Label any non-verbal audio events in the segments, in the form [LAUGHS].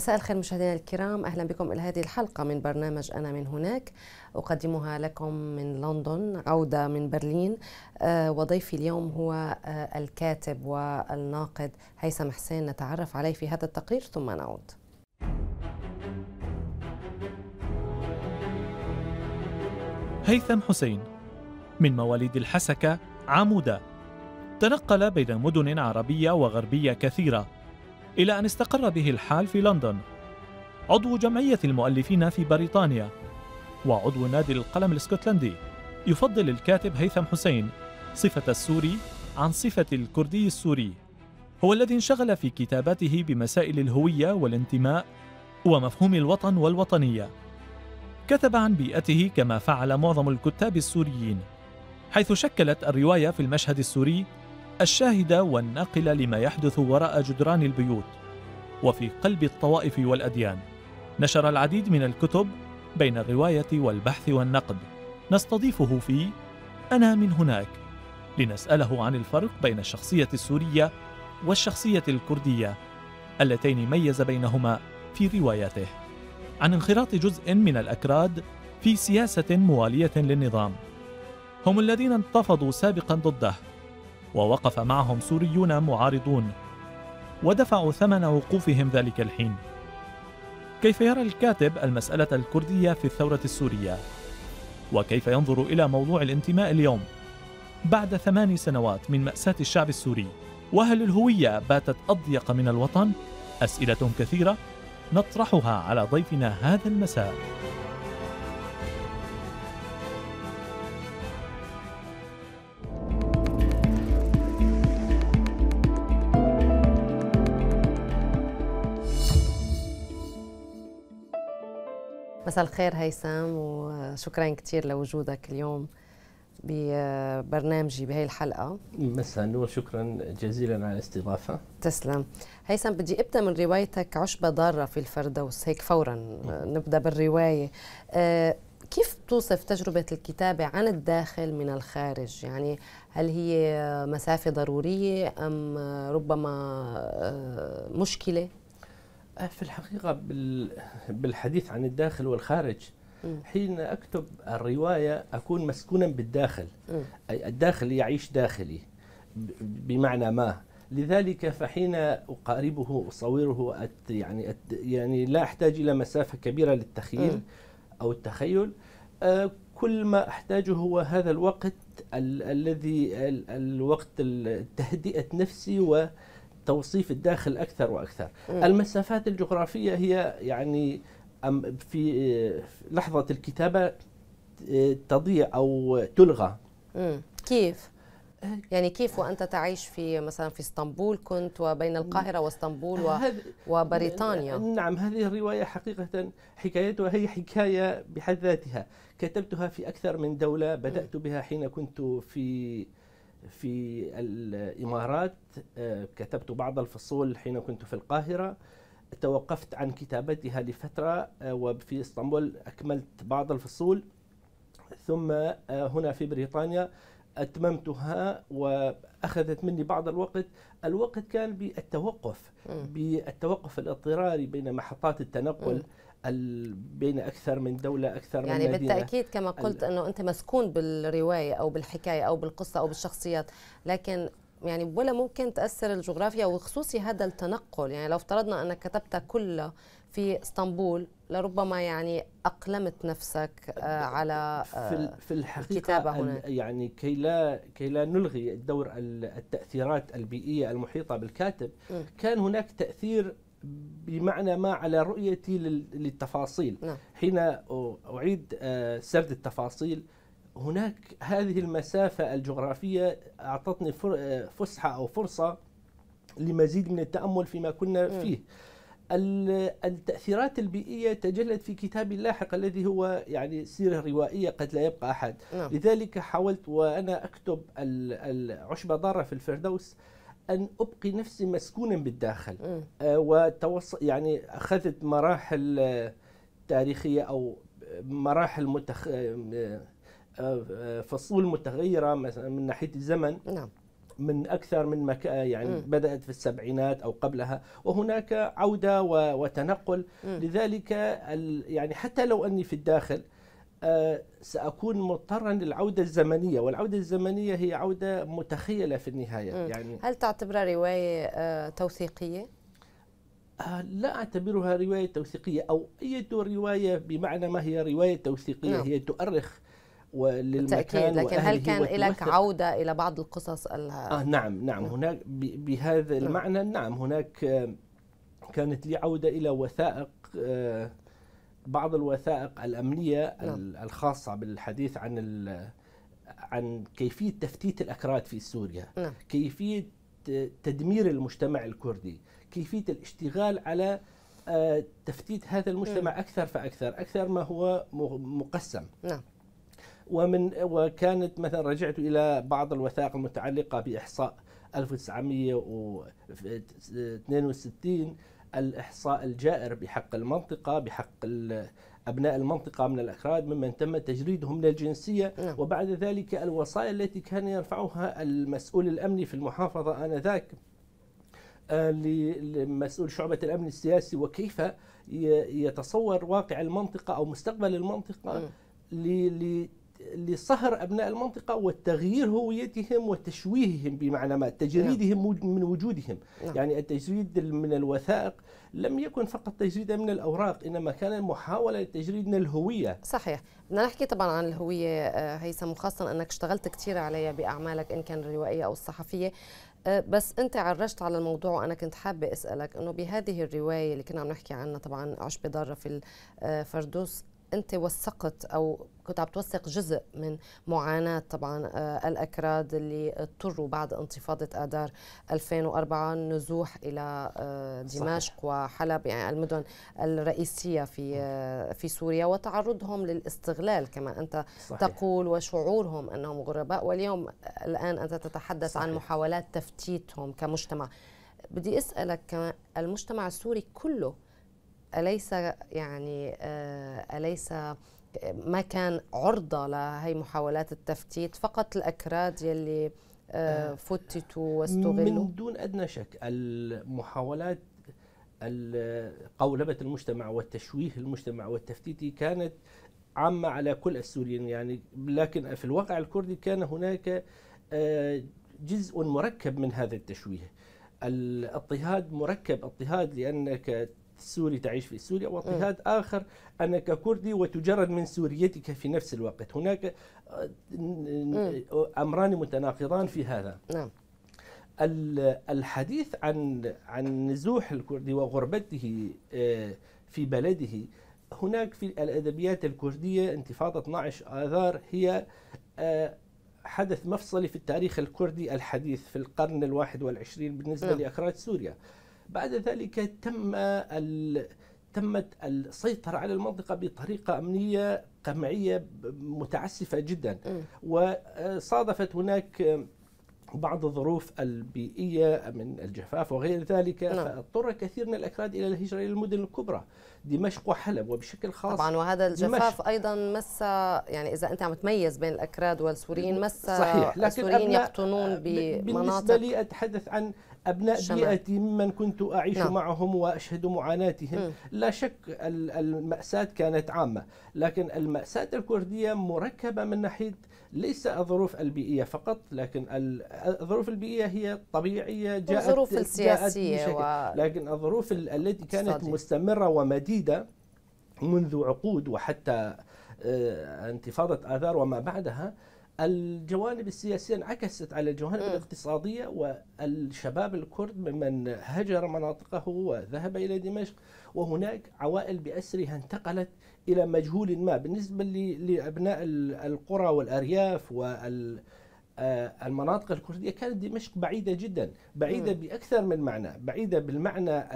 مساء الخير مشاهدينا الكرام اهلا بكم الى هذه الحلقه من برنامج انا من هناك اقدمها لكم من لندن عوده من برلين آه، وضيفي اليوم هو آه، الكاتب والناقد هيثم حسين نتعرف عليه في هذا التقرير ثم نعود هيثم حسين من مواليد الحسكه عموده تنقل بين مدن عربيه وغربيه كثيره إلى أن استقر به الحال في لندن عضو جمعية المؤلفين في بريطانيا وعضو نادي القلم الاسكتلندي يفضل الكاتب هيثم حسين صفة السوري عن صفة الكردي السوري هو الذي انشغل في كتاباته بمسائل الهوية والانتماء ومفهوم الوطن والوطنية كتب عن بيئته كما فعل معظم الكتاب السوريين حيث شكلت الرواية في المشهد السوري الشاهد والناقل لما يحدث وراء جدران البيوت وفي قلب الطوائف والاديان نشر العديد من الكتب بين الروايه والبحث والنقد نستضيفه في انا من هناك لنساله عن الفرق بين الشخصيه السوريه والشخصيه الكرديه اللتين ميز بينهما في رواياته عن انخراط جزء من الاكراد في سياسه مواليه للنظام هم الذين انتفضوا سابقا ضده ووقف معهم سوريون معارضون ودفعوا ثمن وقوفهم ذلك الحين كيف يرى الكاتب المسألة الكردية في الثورة السورية؟ وكيف ينظر إلى موضوع الانتماء اليوم؟ بعد ثمان سنوات من مأساة الشعب السوري وهل الهوية باتت أضيق من الوطن؟ أسئلة كثيرة نطرحها على ضيفنا هذا المساء مساء الخير هيثم وشكرا كثير لوجودك اليوم ببرنامجي بهي الحلقه مساء النور شكرا جزيلا على الاستضافه تسلم هيثم بدي ابدا من روايتك عشبه ضاره في الفردوس هيك فورا نبدا بالروايه آه، كيف توصف تجربة الكتابة عن الداخل من الخارج؟ يعني هل هي مسافة ضرورية أم ربما آه، مشكلة في الحقيقة بالحديث عن الداخل والخارج حين أكتب الرواية أكون مسكونا بالداخل الداخل يعيش داخلي بمعنى ما لذلك فحين أقاربه أصوره أت يعني أت يعني لا أحتاج إلى مسافة كبيرة للتخيل أو التخيل آه كل ما أحتاجه هو هذا الوقت ال الذي ال الوقت تهدئة نفسي و توصيف الداخل اكثر واكثر م. المسافات الجغرافيه هي يعني في لحظه الكتابه آه، تضيع او تلغى م. كيف آه، يعني كيف وانت تعيش في مثلا في اسطنبول كنت وبين القاهره واسطنبول وبريطانيا نعم هذه الروايه حقيقه حكايتها هي حكايه بحد ذاتها كتبتها في اكثر من دوله بدات بها حين كنت في في الإمارات آه، كتبت بعض الفصول حين كنت في القاهرة توقفت عن كتابتها لفترة آه، وفي اسطنبول أكملت بعض الفصول ثم آه، هنا في بريطانيا أتممتها وأخذت مني بعض الوقت الوقت كان بالتوقف بالتوقف الاضطراري بين محطات التنقل م. بين اكثر من دوله اكثر يعني من مدينه يعني بالتاكيد كما قلت انه انت مسكون بالروايه او بالحكايه او بالقصه او بالشخصيات لكن يعني ولا ممكن تاثر الجغرافيا وخصوصي هذا التنقل يعني لو افترضنا انك كتبت كله في اسطنبول لربما يعني اقلمت نفسك آه، على آه، في الحقيقه الكتابة هنا. يعني كي لا كي لا نلغي دور التاثيرات البيئيه المحيطه بالكاتب م. كان هناك تاثير بمعنى ما على رؤيتي للتفاصيل نعم. حين أعيد سرد التفاصيل هناك هذه المسافة الجغرافية أعطتني فسحة أو فرصة لمزيد من التأمل فيما كنا نعم. فيه التأثيرات البيئية تجلت في كتابي اللاحق الذي هو يعني سيرة روائية قد لا يبقى أحد نعم. لذلك حاولت وأنا أكتب العشبة ضارة في الفردوس ان ابقي نفسي مسكونا بالداخل آه، وتوص يعني اخذت مراحل آه، تاريخيه او مراحل متخ... آه، فصول متغيره من ناحيه الزمن نعم. من اكثر من مكان يعني م. بدات في السبعينات او قبلها وهناك عوده وتنقل م. لذلك يعني حتى لو اني في الداخل آه، ساكون مضطرا للعوده الزمنيه والعوده الزمنيه هي عوده متخيله في النهايه يعني هل تعتبرها روايه آه، توثيقيه آه، لا اعتبرها روايه توثيقيه او اي روايه بمعنى ما هي روايه توثيقيه نعم. هي تؤرخ وللمكان لكن هل كان لك عوده الى بعض القصص آه نعم نعم, نعم. هناك بهذا نعم. المعنى نعم هناك كانت لي عوده الى وثائق آه بعض الوثائق الامنيه نعم. الخاصه بالحديث عن عن كيفيه تفتيت الاكراد في سوريا نعم. كيفيه تدمير المجتمع الكردي كيفيه الاشتغال على آه، تفتيت هذا المجتمع نعم. اكثر فاكثر اكثر ما هو مقسم نعم. ومن وكانت مثلا رجعت الى بعض الوثائق المتعلقه باحصاء 1962 الإحصاء الجائر بحق المنطقة بحق أبناء المنطقة من الأكراد ممن تم تجريدهم للجنسية نعم. وبعد ذلك الوصايا التي كان يرفعها المسؤول الأمني في المحافظة آنذاك آه، لمسؤول شعبة الأمن السياسي وكيف يتصور واقع المنطقة أو مستقبل المنطقة نعم. لصهر أبناء المنطقة وتغيير هويتهم وتشويههم بمعنى ما تجريدهم نعم. من وجودهم نعم. يعني التجريد من الوثائق لم يكن فقط تجريدا من الأوراق إنما كان محاولة لتجريد من الهوية صحيح بدنا نحكي طبعا عن الهوية آه، هيثم وخاصة أنك اشتغلت كثير عليها بأعمالك إن كان الروائية أو الصحفية آه، بس انت عرجت على الموضوع وانا كنت حابه اسالك انه بهذه الروايه اللي كنا عم نحكي عنها طبعا عشب ضاره في الفردوس آه، انت وثقت او كنت عم توثق جزء من معاناه طبعا آه، الاكراد اللي اضطروا بعد انتفاضه اذار 2004 النزوح الى آه، دمشق صحيح. وحلب يعني المدن الرئيسيه في آه، في سوريا وتعرضهم للاستغلال كما انت صحيح. تقول وشعورهم انهم غرباء واليوم الان انت تتحدث صحيح. عن محاولات تفتيتهم كمجتمع بدي اسالك المجتمع السوري كله أليس يعني آه، أليس ما كان عرضة لهي محاولات التفتيت فقط الأكراد يلي آه، آه، فتتوا واستغلوا من دون أدنى شك المحاولات قولبة المجتمع والتشويه المجتمع والتفتيت كانت عامة على كل السوريين يعني لكن في الواقع الكردي كان هناك جزء مركب من هذا التشويه الاضطهاد مركب اضطهاد لأنك سوري تعيش في سوريا واضطهاد آخر أنك كردي وتجرد من سوريتك في نفس الوقت هناك آه، أمران متناقضان في هذا نعم. الحديث عن عن نزوح الكردي وغربته آه، في بلده هناك في الادبيات الكرديه انتفاضه 12 اذار هي آه، حدث مفصلي في التاريخ الكردي الحديث في القرن الواحد والعشرين بالنسبه نعم. لاخراج سوريا بعد ذلك تم تمت السيطرة على المنطقة بطريقة أمنية قمعية متعسفة جدا وصادفت هناك بعض الظروف البيئية من الجفاف وغير ذلك نعم. فاضطر كثير من الأكراد إلى الهجرة إلى المدن الكبرى دمشق وحلب وبشكل خاص طبعا وهذا الجفاف دمشق. أيضا مس يعني إذا أنت عم تميز بين الأكراد والسوريين مس صحيح لكن السوريين يقطنون بمناطق بالنسبة لي أتحدث عن أبناء بيئتي ممن كنت أعيش نعم. معهم وأشهد معاناتهم م. لا شك المأساة كانت عامة لكن المأساة الكردية مركبة من ناحية ليس الظروف البيئية فقط لكن الظروف البيئية هي طبيعية جاءت الظروف السياسية جاءت و... لكن الظروف التي كانت صادق. مستمرة ومديدة منذ عقود وحتى آه، انتفاضة آذار وما بعدها الجوانب السياسية انعكست على الجوانب م. الاقتصادية والشباب الكرد ممن هجر مناطقه وذهب إلى دمشق وهناك عوائل بأسرها انتقلت إلى مجهول ما بالنسبة لأبناء القرى والأرياف وال آه، المناطق الكردية كانت دمشق بعيدة جدا بعيدة م. بأكثر من معنى بعيدة بالمعنى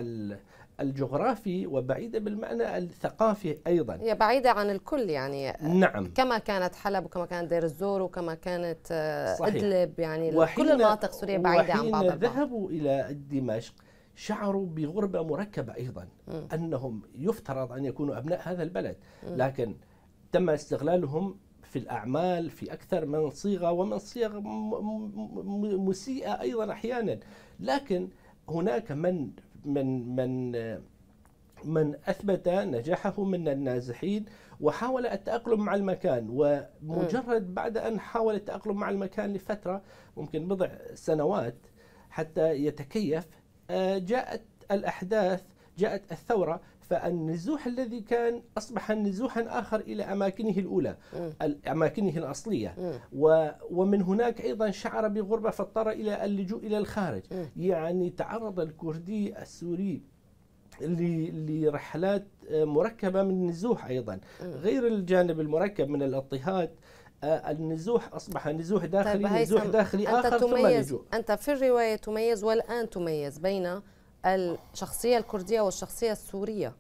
الجغرافي وبعيدة بالمعنى الثقافي أيضا هي بعيدة عن الكل يعني نعم كما كانت حلب وكما كانت دير الزور وكما كانت آه، صحيح. إدلب يعني كل المناطق السورية بعيدة عن بعضها البعض ذهبوا إلى دمشق شعروا بغربة مركبة أيضا م. أنهم يفترض أن يكونوا أبناء هذا البلد م. لكن تم استغلالهم في الأعمال في أكثر من صيغة ومن صيغ مسيئة أيضا أحيانا لكن هناك من من من من اثبت نجاحه من النازحين وحاول التاقلم مع المكان ومجرد بعد ان حاول التاقلم مع المكان لفتره ممكن بضع سنوات حتى يتكيف آه، جاءت الاحداث جاءت الثوره فالنزوح الذي كان أصبح نزوحا آخر إلى أماكنه الأولى أماكنه الأصلية و ومن هناك أيضا شعر بغربة فاضطر إلى اللجوء إلى الخارج يعني تعرض الكردي السوري لرحلات آه، مركبه من النزوح ايضا غير الجانب المركب من الاضطهاد آه، النزوح اصبح نزوح طيب، داخلي طيب نزوح داخلي أنت اخر تميز ثم لجوء انت في الروايه تميز والان تميز بين الشخصيه الكرديه والشخصيه السوريه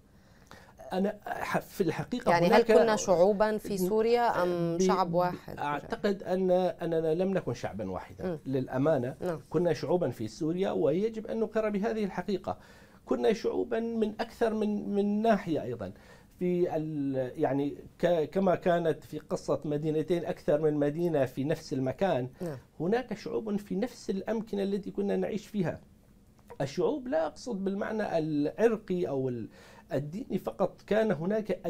انا في الحقيقه يعني هل كنا شعوبا في سوريا ام شعب واحد اعتقد ان اننا لم نكن شعبا واحدا م. للامانه م. نعم. كنا شعوبا في سوريا ويجب ان نقر بهذه الحقيقه كنا شعوبا من اكثر من من ناحيه ايضا في يعني كما كانت في قصة مدينتين أكثر من مدينة في نفس المكان نعم. هناك شعوب في نفس الأمكنة التي كنا نعيش فيها الشعوب لا أقصد بالمعنى العرقي أو الديني فقط كان هناك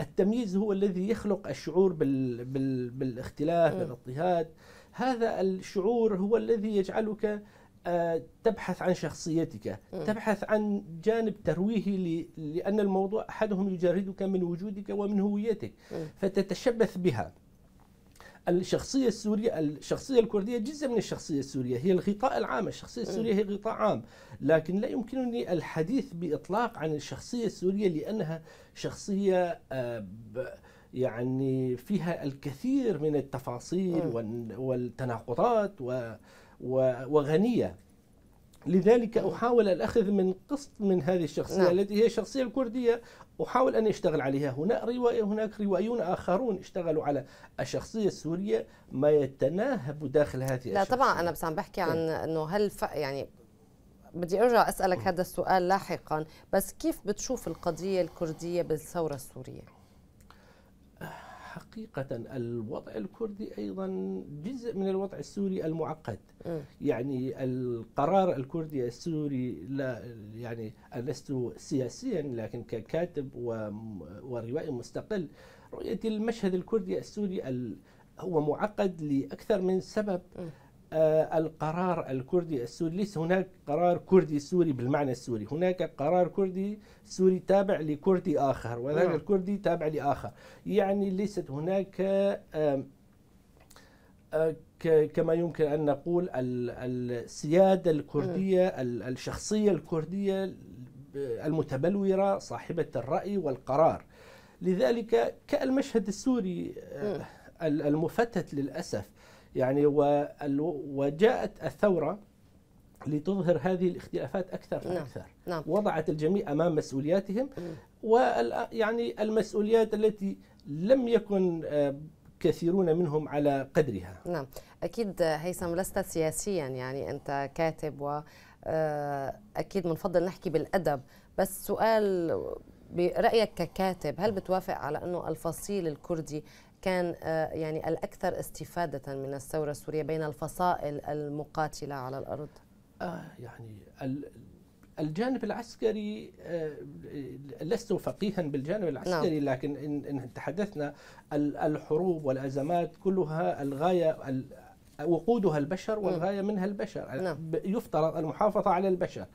التمييز هو الذي يخلق الشعور بال بال بالاختلاف بالاضطهاد هذا الشعور هو الذي يجعلك آه، تبحث عن شخصيتك تبحث عن جانب ترويهي لأن الموضوع أحدهم يجردك من وجودك ومن هويتك فتتشبث بها الشخصية السورية الشخصية الكردية جزء من الشخصية السورية هي الغطاء العام الشخصية إيه. السورية هي غطاء عام لكن لا يمكنني الحديث بإطلاق عن الشخصية السورية لأنها شخصية آه، يعني فيها الكثير من التفاصيل إيه. والتناقضات وغنية لذلك إيه. احاول الاخذ من قسط من هذه الشخصيه نعم. التي هي الشخصيه الكرديه أحاول أن أشتغل عليها هنا رواية هناك روايون آخرون اشتغلوا على الشخصية السورية ما يتناهب داخل هذه لا الشخصية. طبعا أنا بس عم بحكي إيه. عن أنه هل ف... يعني بدي أرجع أسألك هذا السؤال لاحقا بس كيف بتشوف القضية الكردية بالثورة السورية؟ حقيقة الوضع الكردي أيضا جزء من الوضع السوري المعقد يعني القرار الكردي السوري لا يعني لست سياسيا لكن ككاتب وروائي مستقل رؤيتي المشهد الكردي السوري هو معقد لأكثر من سبب م. آه، القرار الكردي السوري ليس هناك قرار كردي سوري بالمعنى السوري هناك قرار كردي سوري تابع لكردي آخر وذاك نعم. الكردي تابع لآخر يعني ليست هناك آه، كما يمكن أن نقول السيادة الكردية الشخصية الكردية آه، المتبلورة صاحبة الرأي والقرار لذلك كالمشهد السوري المفتت للأسف يعني وجاءت الثورة لتظهر هذه الاختلافات اكثر فاكثر نعم. نعم. وضعت الجميع امام مسؤولياتهم ويعني المسؤوليات التي لم يكن آه، كثيرون منهم على قدرها نعم اكيد هيثم لست سياسيا يعني انت كاتب و آه، اكيد بنفضل نحكي بالادب بس سؤال برايك ككاتب هل بتوافق على انه الفصيل الكردي كان آه، يعني الأكثر استفادة من الثورة السورية بين الفصائل المقاتلة على الأرض؟ آه يعني الجانب العسكري آه، لست فقيها بالجانب العسكري نعم. لكن إن تحدثنا الحروب والأزمات كلها الغاية وقودها البشر والغاية منها البشر نعم. يفترض المحافظة على البشر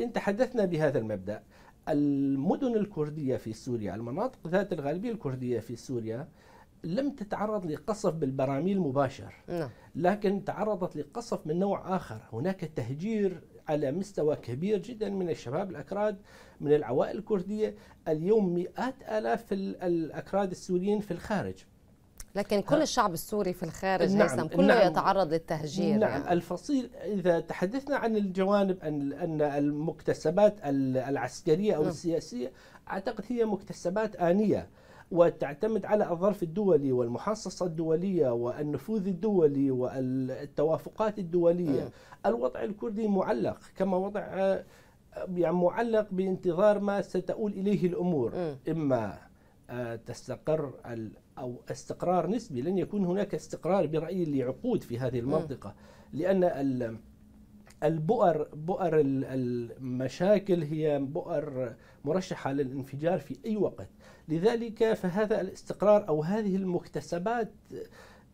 إن تحدثنا بهذا المبدأ المدن الكردية في سوريا المناطق ذات الغالبية الكردية في سوريا آه لم تتعرض لقصف بالبراميل مباشر نعم. لكن تعرضت لقصف من نوع آخر هناك تهجير على مستوى كبير جدا من الشباب الأكراد من العوائل الكردية اليوم مئات آلاف الأكراد السوريين في الخارج لكن كل ها. الشعب السوري في الخارج نعم. هيثم كله نعم. يتعرض للتهجير نعم يعني. الفصيل إذا تحدثنا عن الجوانب أن أن المكتسبات العسكرية أو نعم. السياسية أعتقد هي مكتسبات آنية وتعتمد على الظرف الدولي والمحصصة الدولية والنفوذ الدولي والتوافقات الدولية الوضع الكردي معلق كما وضع آه، يعني معلق بانتظار ما ستؤول إليه الأمور إما آه، تستقر أو استقرار نسبي لن يكون هناك استقرار برأيي لعقود في هذه المنطقة لأن البؤر بؤر المشاكل هي بؤر مرشحة للانفجار في أي وقت لذلك فهذا الاستقرار أو هذه المكتسبات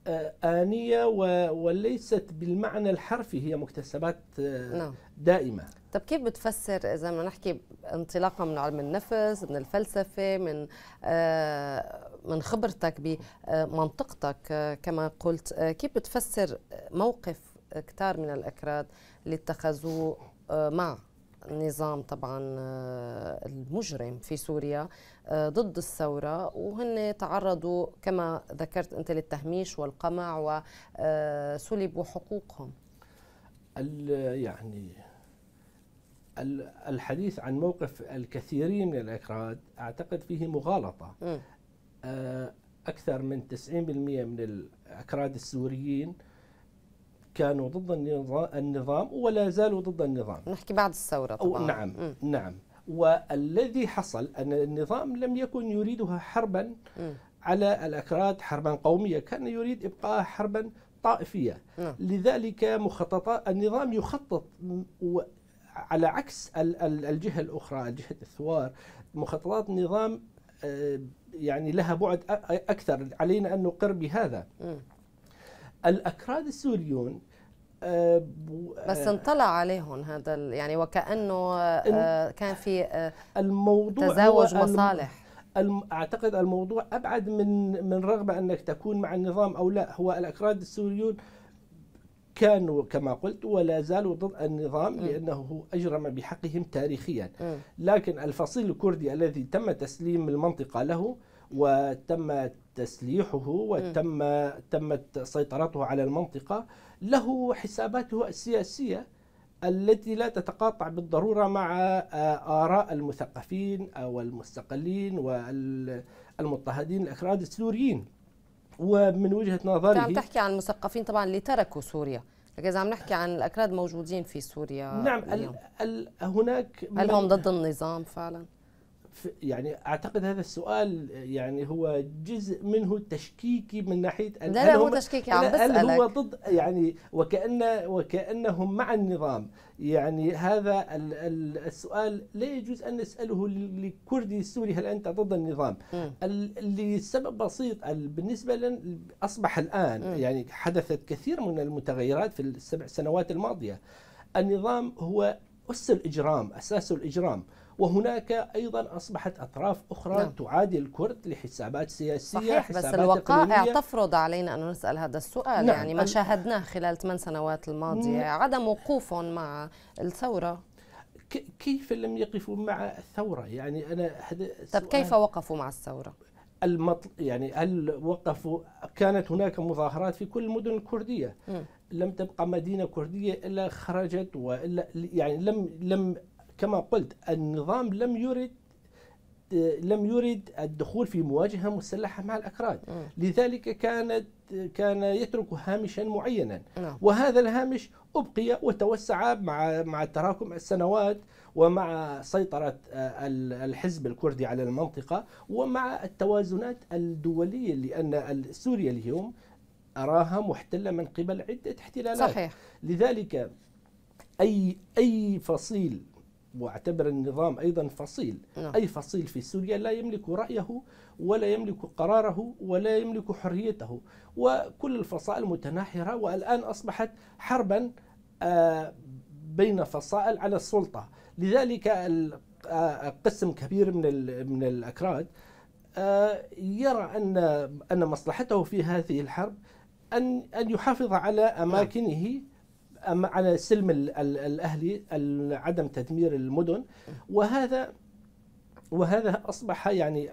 آه، آنية وليست بالمعنى الحرفي هي مكتسبات آه، نعم. دائمة طب كيف بتفسر إذا بدنا نحكي انطلاقا من علم النفس من الفلسفة من آه، من خبرتك بمنطقتك كما قلت كيف بتفسر موقف كتار من الأكراد اللي اتخذوه مع النظام طبعا آه، المجرم في سوريا آه، ضد الثورة وهن تعرضوا كما ذكرت أنت للتهميش والقمع وسلبوا آه، حقوقهم يعني الحديث عن موقف الكثيرين من الأكراد أعتقد فيه مغالطة م. أكثر من 90% من الأكراد السوريين كانوا ضد النظام ولا زالوا ضد النظام نحكي بعد الثورة طبعا نعم م. نعم والذي حصل أن النظام لم يكن يريدها حربا م. على الأكراد حربا قومية كان يريد إبقاء حربا طائفية م. نعم. لذلك مخططات النظام يخطط على عكس الجهة الأخرى جهة الثوار مخططات النظام آه، يعني لها بعد أكثر علينا أن نقر بهذا م. الأكراد السوريون آه، آه، بس انطلع عليهم هذا يعني وكأنه آه، كان في الموضوع تزاوج مصالح اعتقد الموضوع ابعد من من رغبه انك تكون مع النظام او لا هو الاكراد السوريون كانوا كما قلت ولا زالوا ضد النظام لانه اجرم بحقهم تاريخيا لكن الفصيل الكردي الذي تم تسليم المنطقه له وتم تسليحه وتم تمت سيطرته على المنطقه له حساباته السياسيه التي لا تتقاطع بالضروره مع آه، اراء المثقفين او المستقلين والمضطهدين الاكراد السوريين ومن وجهه نظري عم تحكي عن المثقفين طبعا اللي تركوا سوريا لكن عم نحكي عن الاكراد موجودين في سوريا نعم اليوم. الـ ال هناك هل هم ضد النظام فعلا يعني اعتقد هذا السؤال يعني هو جزء منه تشكيكي من ناحيه لا لا هو تشكيكي عم بسالك هل هو ضد يعني وكان وكانهم مع النظام يعني هذا السؤال لا يجوز ان نساله لكردي السوري هل انت ضد النظام؟ لسبب بسيط بالنسبه لنا اصبح الان م. يعني حدثت كثير من المتغيرات في السبع سنوات الماضيه النظام هو اس الاجرام اساس الاجرام وهناك أيضا أصبحت أطراف أخرى نعم. تعادي الكرد لحسابات سياسية صحيح حسابات بس الوقائع تفرض علينا أن نسأل هذا السؤال نعم. يعني ما شاهدناه خلال ثمان سنوات الماضية نعم. عدم وقوفهم مع الثورة كيف لم يقفوا مع الثورة يعني أنا هذا طب كيف وقفوا مع الثورة؟ المطل يعني هل وقفوا كانت هناك مظاهرات في كل المدن الكردية م. لم تبقى مدينة كردية إلا خرجت وإلا يعني لم لم كما قلت النظام لم يرد لم يرد الدخول في مواجهه مسلحه مع الاكراد لذلك كانت كان يترك هامشا معينا نعم. وهذا الهامش ابقي وتوسع مع مع تراكم السنوات ومع سيطره آه، الحزب الكردي على المنطقه ومع التوازنات الدوليه لان سوريا اليوم اراها محتله من قبل عده احتلالات صحيح. لذلك اي اي فصيل واعتبر النظام أيضا فصيل نعم. أي فصيل في سوريا لا يملك رأيه ولا يملك قراره ولا يملك حريته وكل الفصائل متناحرة والآن أصبحت حربا آه، بين فصائل على السلطة لذلك آه، قسم كبير من من الأكراد آه، يرى أن أن مصلحته في هذه الحرب أن أن يحافظ على نعم. أماكنه اما على سلم الاهلي عدم تدمير المدن وهذا وهذا اصبح يعني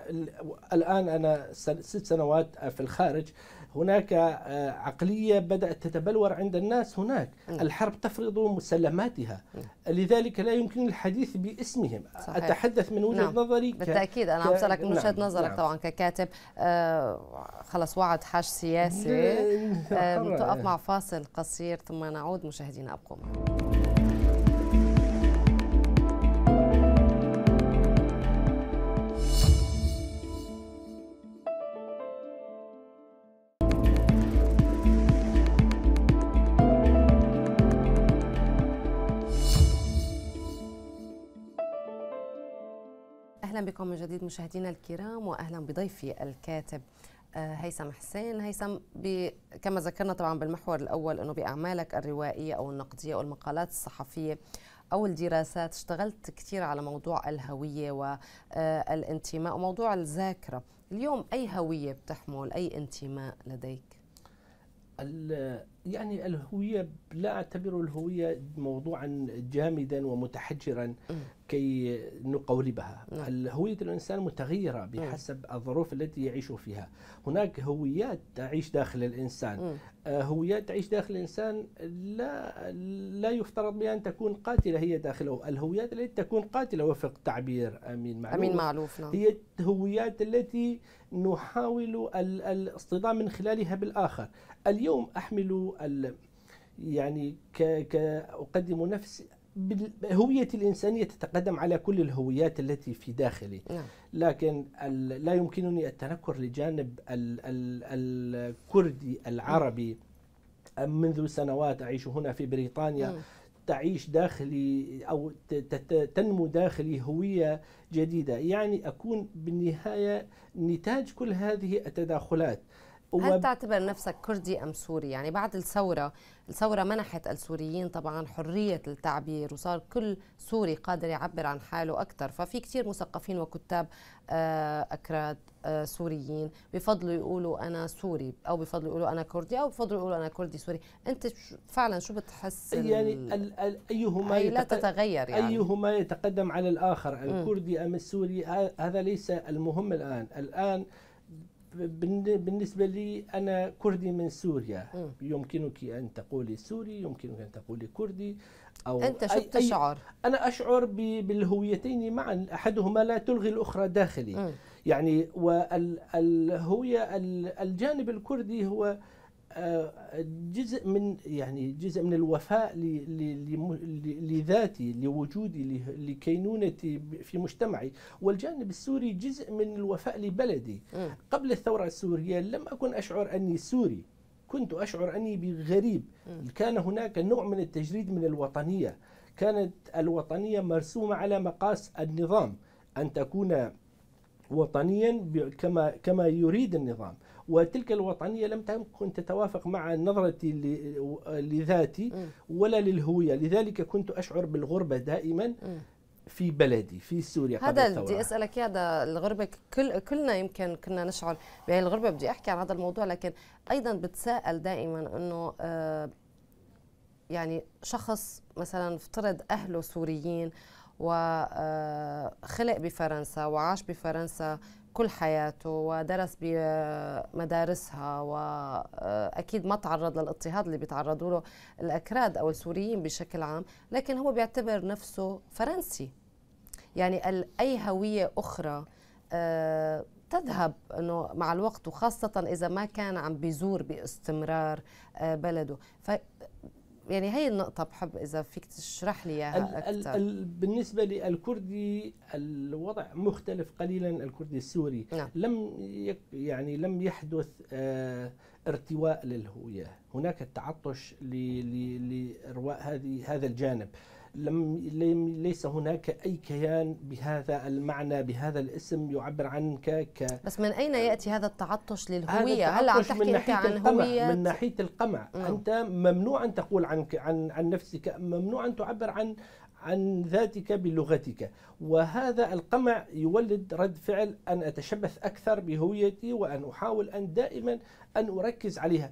الان انا ست سنوات في الخارج هناك آه، عقلية بدأت تتبلور عند الناس هناك الحرب تفرض مسلماتها لذلك لا يمكن الحديث باسمهم صحيح. أتحدث من وجهة نعم. نظري ك... بالتأكيد أنا عم من وجهة نعم. نظرك نعم. طبعا ككاتب آه، خلص وعد حاج سياسي آه، نتوقف مع فاصل قصير ثم نعود مشاهدينا أبقوا معنا بكم من جديد مشاهدينا الكرام واهلا بضيفي الكاتب آه، هيثم حسين هيثم كما ذكرنا طبعا بالمحور الاول انه باعمالك الروائيه او النقديه او المقالات الصحفيه او الدراسات اشتغلت كثير على موضوع الهويه والانتماء آه، وموضوع الذاكره اليوم اي هويه بتحمل اي انتماء لديك يعني الهوية لا أعتبر الهوية موضوعا جامدا ومتحجرا كي نقولبها نعم. الهوية الإنسان متغيرة بحسب الظروف التي يعيش فيها هناك هويات تعيش داخل الإنسان آه، هويات تعيش داخل الإنسان لا لا يفترض بها أن تكون قاتلة هي داخله الهويات التي تكون قاتلة وفق تعبير أمين معلوف, أمين معلوف نعم. هي الهويات التي نحاول الاصطدام من خلالها بالآخر اليوم أحمل يعني كأقدم نفسي هوية الإنسانية تتقدم على كل الهويات التي في داخلي نعم. لكن لا يمكنني التنكر لجانب الكردي العربي منذ سنوات أعيش هنا في بريطانيا نعم. تعيش داخلي أو تنمو داخلي هوية جديدة يعني أكون بالنهاية نتاج كل هذه التداخلات هل تعتبر نفسك كردي ام سوري يعني بعد الثوره الثوره منحت السوريين طبعا حريه التعبير وصار كل سوري قادر يعبر عن حاله اكثر ففي كثير مثقفين وكتاب آه، اكراد آه، سوريين بفضلوا يقولوا انا سوري او بفضلوا يقولوا انا كردي او بفضلوا يقولوا انا كردي سوري انت فعلا شو بتحس يعني الـ الـ ايهما أي لا تتغير يعني ايهما يتقدم على الاخر الكردي ام السوري هذا ليس المهم الان الان بالنسبة لي أنا كردي من سوريا م. يمكنك أن تقولي سوري يمكنك أن تقولي كردي أو أنت شو تشعر؟ أنا أشعر بالهويتين معا أحدهما لا تلغي الأخرى داخلي م. يعني والهوية الجانب الكردي هو جزء من يعني جزء من الوفاء لذاتي لوجودي لكينونتي في مجتمعي والجانب السوري جزء من الوفاء لبلدي قبل الثورة السورية لم أكن أشعر أني سوري كنت أشعر أني بغريب كان هناك نوع من التجريد من الوطنية كانت الوطنية مرسومة على مقاس النظام أن تكون وطنيا كما كما يريد النظام وتلك الوطنية لم تكن تتوافق مع نظرتي لذاتي ولا للهوية لذلك كنت أشعر بالغربة دائما في بلدي في سوريا هذا اللي بدي اسالك هذا الغربه كل كلنا يمكن كنا نشعر بهي الغربه بدي احكي عن هذا الموضوع لكن ايضا بتساءل دائما انه آه، يعني شخص مثلا افترض اهله سوريين وخلق آه، بفرنسا وعاش بفرنسا كل حياته ودرس بمدارسها واكيد آه، ما تعرض للاضطهاد اللي بيتعرضوا له الاكراد او السوريين بشكل عام لكن هو بيعتبر نفسه فرنسي يعني اي هويه اخرى آه، تذهب انه مع الوقت وخاصه اذا ما كان عم بيزور باستمرار آه، بلده ف يعني هي النقطة بحب إذا فيك تشرح لي إياها أكثر بالنسبة للكردي الوضع مختلف قليلا الكردي السوري نعم. لم يعني لم يحدث آه ارتواء للهوية هناك تعطش لإرواء هذه هذا الجانب آه لم ليس هناك اي كيان بهذا المعنى بهذا الاسم يعبر عن ك, بس من اين ياتي هذا التعطش للهويه هل عم تحكي من انت عن هويه من ناحيه القمع مم. انت ممنوع ان تقول عن عن عن نفسك ممنوع ان تعبر عن عن ذاتك بلغتك وهذا القمع يولد رد فعل أن أتشبث أكثر بهويتي وأن أحاول أن دائما أن أركز عليها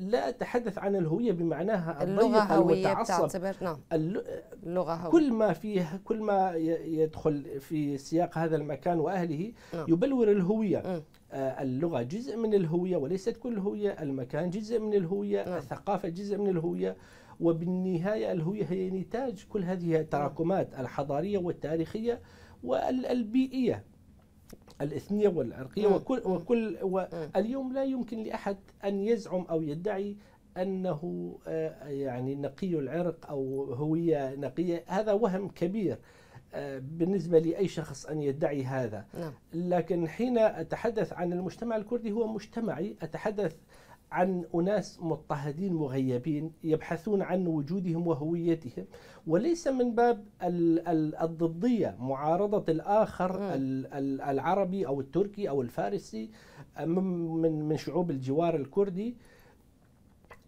لا أتحدث عن الهوية بمعناها اللغه هويه تعتبر نعم. اللغة هوية. كل ما فيه كل ما يدخل في سياق هذا المكان وأهله نعم. يبلور الهوية نعم. اللغة جزء من الهوية وليست كل الهوية المكان جزء من الهوية نعم. الثقافة جزء من الهوية وبالنهاية الهوية هي نتاج كل هذه التراكمات الحضارية والتاريخية والبيئية الاثنيه والعرقيه وكل وكل واليوم لا يمكن لاحد ان يزعم او يدعي انه آه، يعني نقي العرق او هويه نقيه هذا وهم كبير آه، بالنسبه لاي شخص ان يدعي هذا نعم. لكن حين اتحدث عن المجتمع الكردي هو مجتمعي اتحدث عن أناس مضطهدين مغيبين يبحثون عن وجودهم وهويتهم وليس من باب الضدية معارضة الآخر العربي أو التركي أو الفارسي من شعوب الجوار الكردي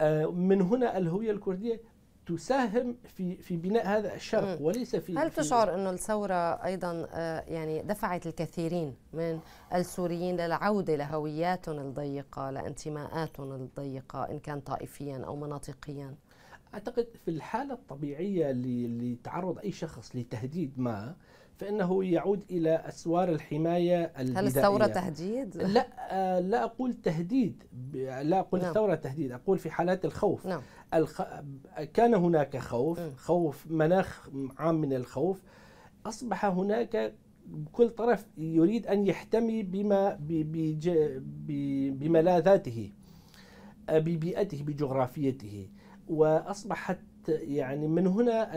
آه، من هنا الهوية الكردية تساهم في في بناء هذا الشرق وليس في هل تشعر انه الثوره ايضا آه، يعني دفعت الكثيرين من السوريين للعوده لهوياتهم الضيقه لانتماءاتهم الضيقه ان كان طائفيا او مناطقيا اعتقد في الحاله الطبيعيه اللي تعرض اي شخص لتهديد ما فانه يعود الى اسوار الحمايه البدائيه هل الثوره تهديد؟ لا آه، لا اقول تهديد لا اقول نعم. الثوره تهديد اقول في حالات الخوف نعم. الخ... كان هناك خوف م. خوف مناخ عام من الخوف اصبح هناك كل طرف يريد ان يحتمي بما بج... بملاذاته آه، ببيئته بجغرافيته واصبحت يعني من هنا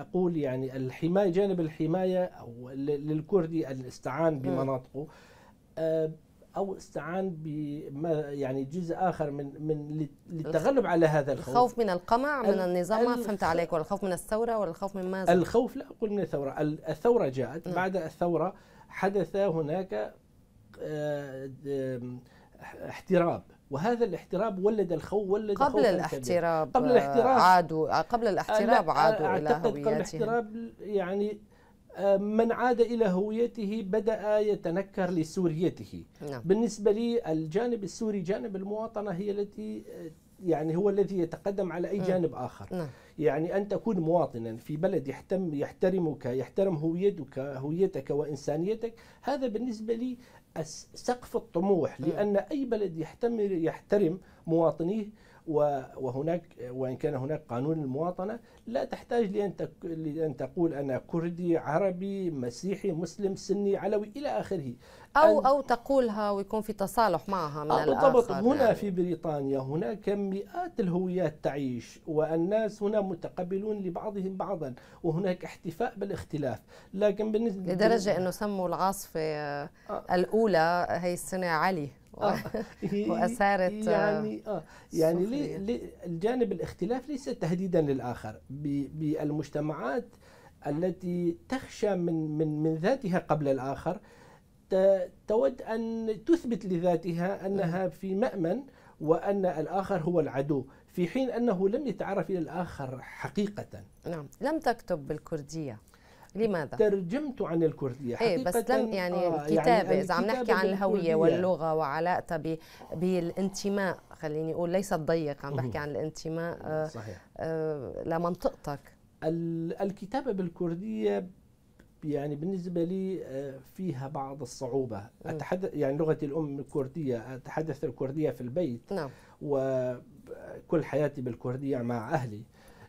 اقول يعني الحمايه جانب الحمايه أو للكردي الاستعان بمناطقه آه، او استعان ب يعني جزء اخر من من للتغلب على هذا الخوف الخوف من القمع من النظام ما فهمت عليك والخوف من الثوره والخوف من ماذا الخوف لا اقول من الثوره الثوره جاءت م. بعد الثوره حدث هناك آه، احتراب وهذا الاحتراب ولد الخوف ولد قبل الاحتراب قبل آه، الاحتراب عادوا آه، قبل الاحتراب عادوا الى هويتهم قبل الاحتراب يعني آه، من عاد الى هويته بدا يتنكر لسوريته نعم. بالنسبه لي الجانب السوري جانب المواطنه هي التي يعني هو الذي يتقدم على اي نعم. جانب اخر نعم. يعني ان تكون مواطنا في بلد يحتم يحترمك يحترم هويتك هويتك وانسانيتك هذا بالنسبه لي سقف الطموح آه. لان اي بلد يحترم مواطنيه وهناك وان كان هناك قانون المواطنه لا تحتاج لان لان تقول انا كردي عربي مسيحي مسلم سني علوي الى اخره او او تقولها ويكون في تصالح معها من آه، الاخر بالضبط يعني. هنا يعني. في بريطانيا هناك مئات الهويات تعيش والناس هنا متقبلون لبعضهم بعضا وهناك احتفاء بالاختلاف لكن بالنسبه لدرجه انه سموا العاصفه آه. آه. الاولى هي السنه علي آه. [LAUGHS] واثارت آه، يعني اه يعني لي لي الجانب الاختلاف ليس تهديدا للاخر بالمجتمعات التي تخشى من من من ذاتها قبل الاخر تود ان تثبت لذاتها انها في مامن وان الاخر هو العدو في حين انه لم يتعرف الى الاخر حقيقه نعم لم تكتب بالكرديه لماذا؟ ترجمت عن الكردية حقيقة إيه بس لم يعني آه يعني الكتابة إذا عم نحكي عن الهوية واللغة وعلاقتها بالانتماء خليني أقول ليس الضيق عم بحكي عن الانتماء آه صحيح. آه لمنطقتك الكتابة بالكردية يعني بالنسبة لي آه، فيها بعض الصعوبة أتحدث يعني لغتي الأم الكردية أتحدث الكردية في البيت نعم وكل حياتي بالكردية مع أهلي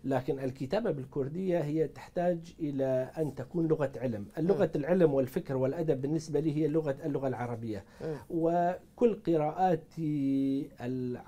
لكن الكتابة بالكردية هي تحتاج إلى أن تكون لغة علم اللغة م. العلم والفكر والأدب بالنسبة لي هي لغة اللغة العربية م. وكل قراءاتي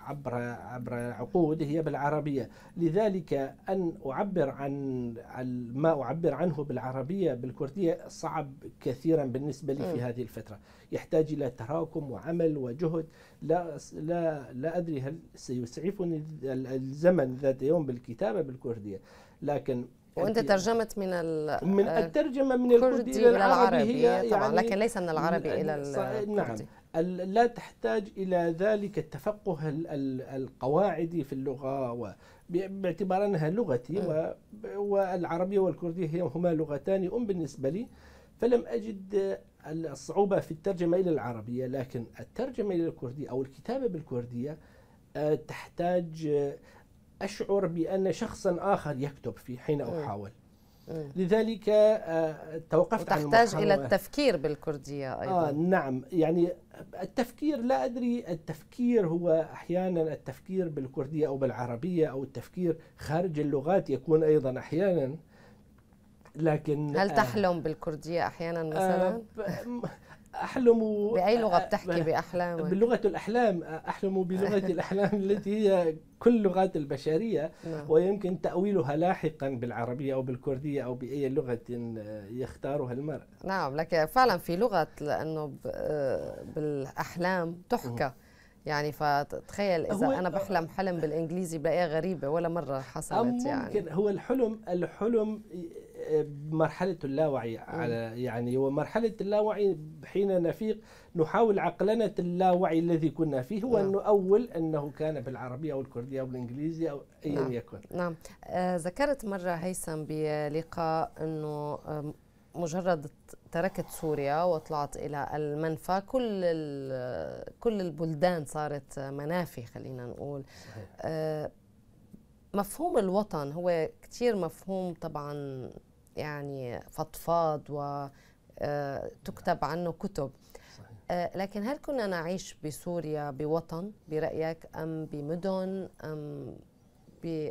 عبر عبر عقود هي بالعربية لذلك أن أعبر عن ما أعبر عنه بالعربية بالكردية صعب كثيرا بالنسبة لي م. في هذه الفترة يحتاج إلى تراكم وعمل وجهد لا لا لا أدري هل سيسعفني الزمن ذات يوم بالكتابة بالكردية لكن وانت ترجمت من ال من آه، الترجمه من الكردي الى العربي, العربي هي طبعا يعني لكن ليس من العربي الى الكردي نعم لا تحتاج الى ذلك التفقه القواعدي في اللغه و باعتبار انها لغتي والعربيه والكرديه هما لغتان ام بالنسبه لي فلم أجد الصعوبة في الترجمة إلى العربية لكن الترجمة إلى الكردية أو الكتابة بالكردية آه، تحتاج آه، أشعر بأن شخصا آخر يكتب في حين أحاول لذلك آه، توقفت عن تحتاج إلى التفكير بالكردية أيضا آه نعم يعني التفكير لا أدري التفكير هو أحيانا التفكير بالكردية أو بالعربية أو التفكير خارج اللغات يكون أيضا أحيانا لكن هل آه، تحلم بالكرديه احيانا آه، مثلا؟ احلم باي لغه آه، بتحكي باحلام؟ بلغه الاحلام احلم بلغه [LAUGHS] الاحلام التي هي كل لغات البشريه نعم. ويمكن تاويلها لاحقا بالعربيه او بالكرديه او باي لغه يختارها المرء. نعم لكن فعلا في لغه لانه بالاحلام تحكى يعني فتخيل اذا انا بحلم حلم بالانجليزي بلاقيها غريبه ولا مره حصلت يعني ممكن هو الحلم الحلم بمرحله اللاوعي على يعني ومرحله اللاوعي حين نفيق نحاول عقلنه اللاوعي الذي كنا فيه هو نعم. انه اول انه كان بالعربيه او الكرديه او الانجليزيه او ايا نعم. يكن نعم آه ذكرت مره هيثم بلقاء انه آه، مجرد تركت سوريا وطلعت الى المنفى كل كل البلدان صارت منافي خلينا نقول صحيح. آه مفهوم الوطن هو كثير مفهوم طبعا يعني فضفاض وتكتب آه، عنه كتب آه، لكن هل كنا نعيش بسوريا بوطن برأيك أم بمدن أم ب...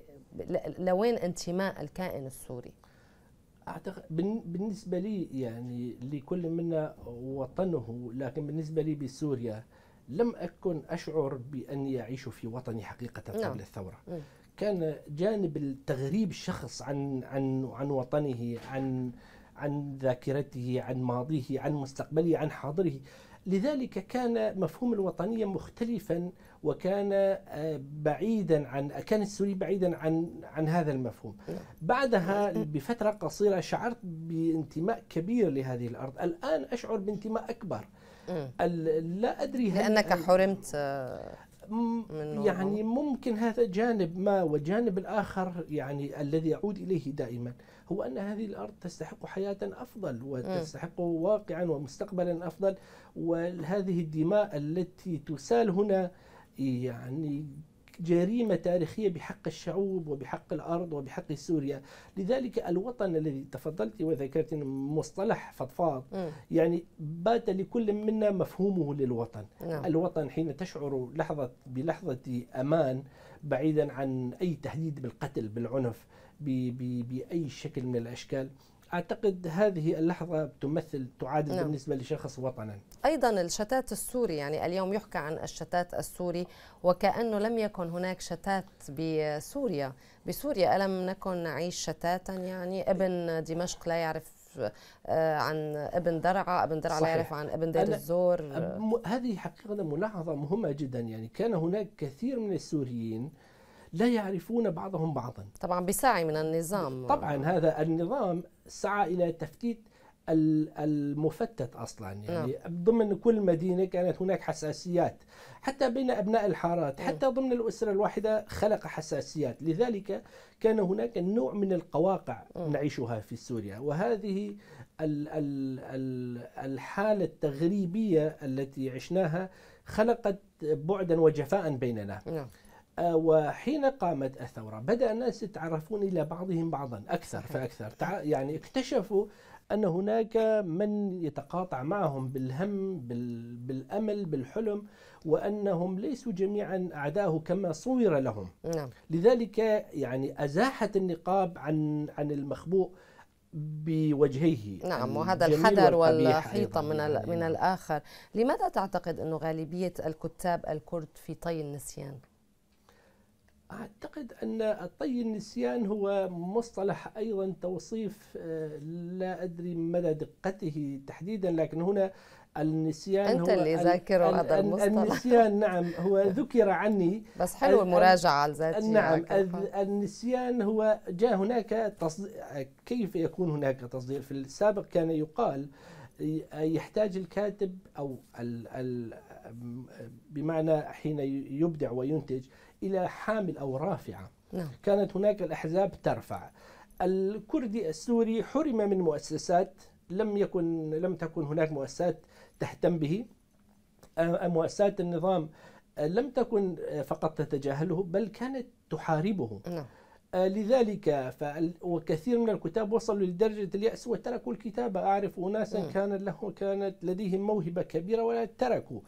لوين انتماء الكائن السوري؟ اعتقد بالنسبه لي يعني لكل منا وطنه لكن بالنسبه لي بسوريا لم اكن اشعر باني اعيش في وطني حقيقه قبل نعم. الثوره كان جانب التغريب الشخص عن عن عن وطنه عن عن ذاكرته عن ماضيه عن مستقبله عن حاضره لذلك كان مفهوم الوطنية مختلفا وكان آه، بعيدا عن كان السوري بعيدا عن عن هذا المفهوم بعدها بفترة قصيرة شعرت بانتماء كبير لهذه الأرض الآن أشعر بانتماء أكبر لا أدري هل لأنك حرمت آه، يعني ممكن هذا جانب ما والجانب الآخر يعني الذي يعود إليه دائما هو أن هذه الأرض تستحق حياة أفضل وتستحق واقعا ومستقبلا أفضل وهذه الدماء التي تسال هنا يعني جريمة تاريخية بحق الشعوب وبحق الأرض وبحق سوريا لذلك الوطن الذي تفضلت وذكرت مصطلح فضفاض يعني بات لكل منا مفهومه للوطن نعم. الوطن حين تشعر لحظة بلحظة أمان بعيدا عن أي تهديد بالقتل بالعنف بأي شكل من الأشكال أعتقد هذه اللحظة تمثل تعادل نعم. بالنسبة لشخص وطنا أيضا الشتات السوري يعني اليوم يحكى عن الشتات السوري وكأنه لم يكن هناك شتات بسوريا بسوريا ألم نكن نعيش شتاتا يعني ابن دمشق لا يعرف آه، عن ابن درعا ابن درعا لا يعرف عن ابن دير الزور هذه حقيقة ملاحظة مهمة جدا يعني كان هناك كثير من السوريين لا يعرفون بعضهم بعضا طبعا بسعي من النظام طبعا هذا النظام سعى إلى تفتيت المفتت اصلا يعني نعم. ضمن كل مدينه كانت هناك حساسيات حتى بين ابناء الحارات نعم. حتى ضمن الاسره الواحده خلق حساسيات لذلك كان هناك نوع من القواقع نعم. نعيشها في سوريا وهذه الحاله التغريبيه التي عشناها خلقت بعدا وجفاء بيننا نعم. آه، وحين قامت الثوره بدا الناس يتعرفون الى بعضهم بعضا اكثر فاكثر يعني اكتشفوا أن هناك من يتقاطع معهم بالهم بالأمل بالحلم وأنهم ليسوا جميعا أعداءه كما صور لهم نعم. لذلك يعني أزاحت النقاب عن عن المخبوء بوجهيه نعم وهذا الحذر والحيطه من من نعم. الاخر لماذا تعتقد انه غالبيه الكتاب الكرد في طي النسيان أعتقد أن الطي النسيان هو مصطلح أيضا توصيف آه، لا أدري مدى دقته تحديدا لكن هنا النسيان أنت هو اللي ذاكر هذا المصطلح النسيان نعم هو [LAUGHS] ذكر عني بس حلو المراجعة الذاتية نعم يعني النسيان هو جاء هناك كيف يكون هناك تصدير في السابق كان يقال يحتاج الكاتب أو بمعنى حين يبدع وينتج إلى حامل أو رافعة نعم. كانت هناك الأحزاب ترفع الكردي السوري حرم من مؤسسات لم يكن لم تكن هناك مؤسسات تهتم به آه، مؤسسات النظام آه، لم تكن آه، فقط تتجاهله بل كانت تحاربه نعم. لذلك وكثير من الكتاب وصلوا لدرجة اليأس وتركوا الكتابة أعرف أناسا نعم. كان له كانت لديهم موهبة كبيرة ولا تركوا